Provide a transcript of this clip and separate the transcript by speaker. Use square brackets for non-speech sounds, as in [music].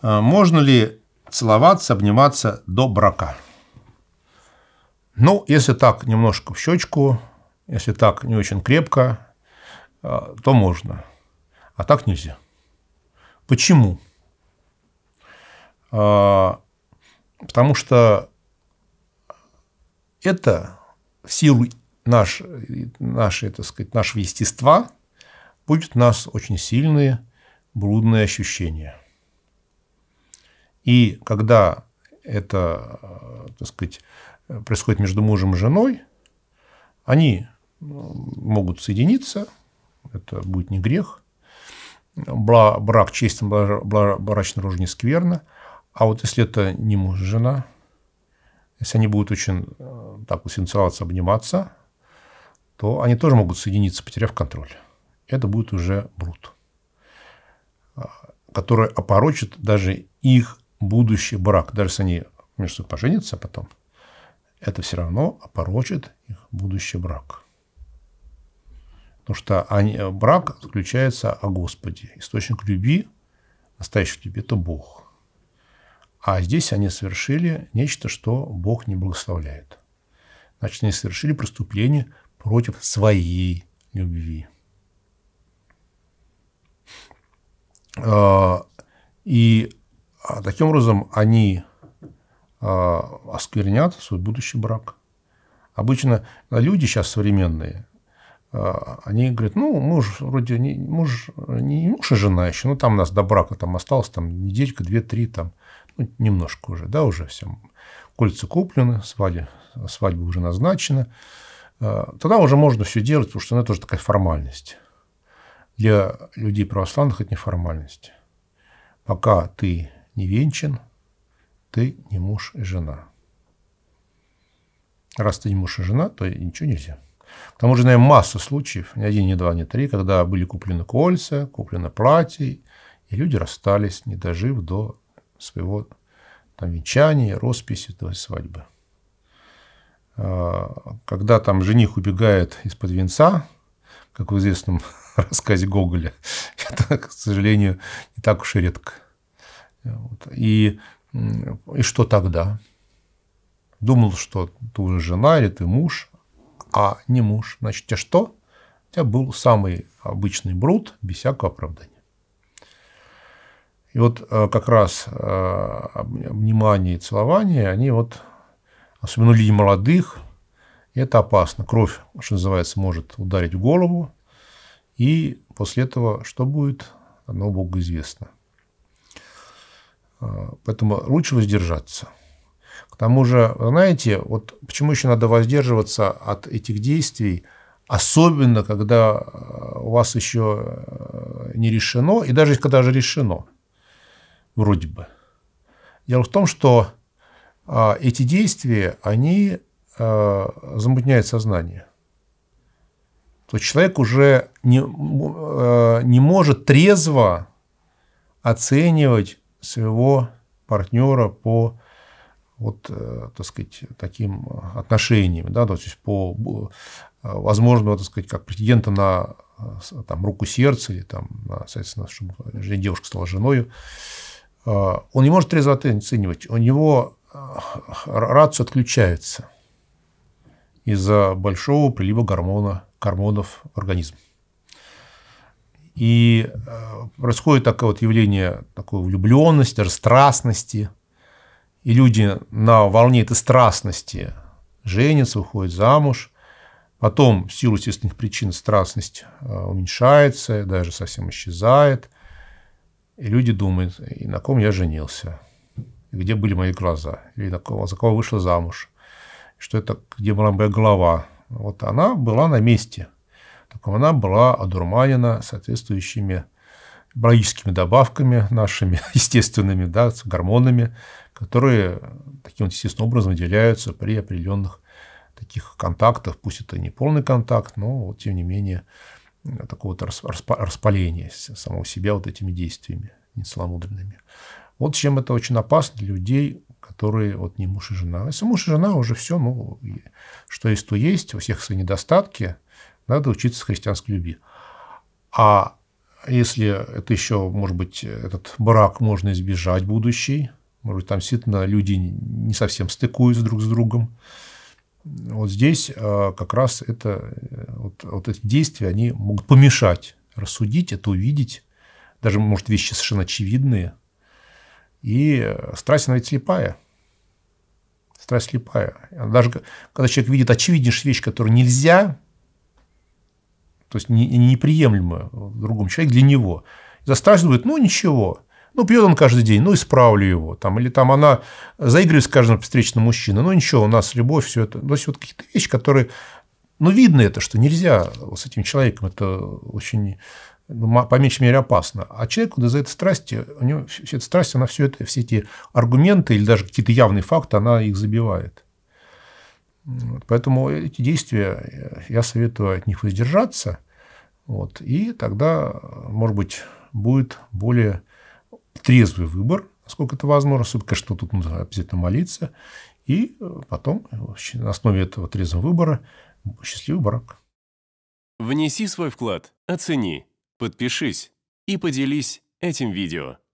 Speaker 1: А, можно ли целоваться, обниматься до брака? Ну, если так немножко в щечку, если так не очень крепко, а, то можно. А так нельзя. Почему? А, потому что это в силу наш, нашей, так сказать, нашего естества будет у нас очень сильные блудные ощущения – и когда это, э, так сказать, происходит между мужем и женой, они могут соединиться, это будет не грех. Брак честен, брачный рожь не скверно. А вот если это не муж и жена, если они будут очень э, так усинцеваться, обниматься, то они тоже могут соединиться, потеряв контроль. Это будет уже брут, э, который опорочит даже их будущий брак, даже если они между собой поженятся потом, это все равно опорочит их будущий брак. Потому что они, э, брак заключается о Господе. Источник любви, настоящей любви, это Бог. А здесь они совершили нечто, что Бог не благословляет. Значит, они совершили преступление против своей любви. А, и а таким образом они а, осквернят свой будущий брак. Обычно люди сейчас современные, а, они говорят, ну, муж вроде не муж, не муж и а жена еще, ну, там у нас до брака там осталось там неделька, две-три, там, ну, немножко уже, да, уже все. Кольца куплены, свадьба, свадьба уже назначена. Тогда уже можно все делать, потому что она ну, тоже такая формальность. Для людей православных это не формальность. Пока ты не венчан, ты не муж и жена. Раз ты не муж и жена, то ничего нельзя. К тому же наверное, масса случаев, ни один, ни два, ни три, когда были куплены кольца, куплены платья, и люди расстались, не дожив до своего там, венчания, росписи, до свадьбы. А, когда там жених убегает из-под венца, как в известном [laughs] рассказе Гоголя, [laughs] это, к сожалению, не так уж и редко. Вот. И, и что тогда? Думал, что ты уже жена или ты муж, а не муж. Значит, тебе что? У тебя был самый обычный брут, без всякого оправдания. И вот э, как раз э, обнимание и целование, они вот, особенно у людей молодых, это опасно. Кровь, что называется, может ударить в голову. И после этого что будет, одного Бога известно. А, поэтому лучше воздержаться. К тому же, знаете, вот почему еще надо воздерживаться от этих действий, особенно когда а, у вас еще э, не решено, и даже когда же решено, вроде бы. Дело в том, что а, эти действия, они замутняют сознание. То есть человек уже не, э, не может трезво оценивать своего партнера по вот, э, так сказать, таким отношениям, да, то есть по э, возможного, так сказать, как претендента на э, там, руку сердца или там, на, соответственно, чтобы девушка стала женой, он не может трезво оценивать, у него рацию отключается из-за большого прилива гормона, гормонов в организм. И э, происходит такое вот явление такой влюбленности, страстности. И люди на волне этой страстности женятся, выходят замуж. Потом в силу естественных причин страстность э, уменьшается, даже совсем исчезает. И люди думают, и на ком я женился, и где были мои глаза, или на кого, за кого вышла замуж, что это, где была моя голова. Вот она была на месте – она была одурманена соответствующими биологическими добавками нашими, [laughs] естественными, да, гормонами, которые таким естественным образом выделяются при определенных таких контактах, пусть это не полный контакт, но вот, тем не менее э, такого вот распаления самого себя вот этими действиями нецеломудренными. Вот чем это очень опасно для людей, которые вот не муж и жена. Если муж и жена, уже все, ну, что есть, то есть, у всех свои недостатки, надо учиться христианской любви. А если это еще, может быть, этот брак можно избежать будущий, может быть, там действительно люди не совсем стыкуются друг с другом, вот здесь э, как раз это, э, вот, вот эти действия, они могут помешать рассудить, это увидеть, даже, может, вещи совершенно очевидные, и э, страсть становится слепая. Страсть слепая. Даже когда человек видит очевиднейшую вещь, которую нельзя то есть не, неприемлемо в другом человеке для него. Заставщик думает, ну ничего, ну, пьет он каждый день, ну, исправлю его. Там, или там она заигрывает с каждым встречным мужчиной. Ну, ничего, у нас любовь, все это. То есть, вот какие-то вещи, которые... Ну, видно это, что нельзя с этим человеком. Это очень, ну, по меньшей мере, опасно. А человек вот за это страсти, у него вся эта страсть, она все это, все эти аргументы или даже какие-то явные факты, она их забивает. Вот, поэтому эти действия я советую от них воздержаться. Вот, и тогда, может быть, будет более трезвый выбор, насколько это возможно, особенно, что тут нужно обязательно молиться. И потом на основе этого трезвого выбора счастливый брак. Внеси свой вклад, оцени, подпишись и поделись этим видео.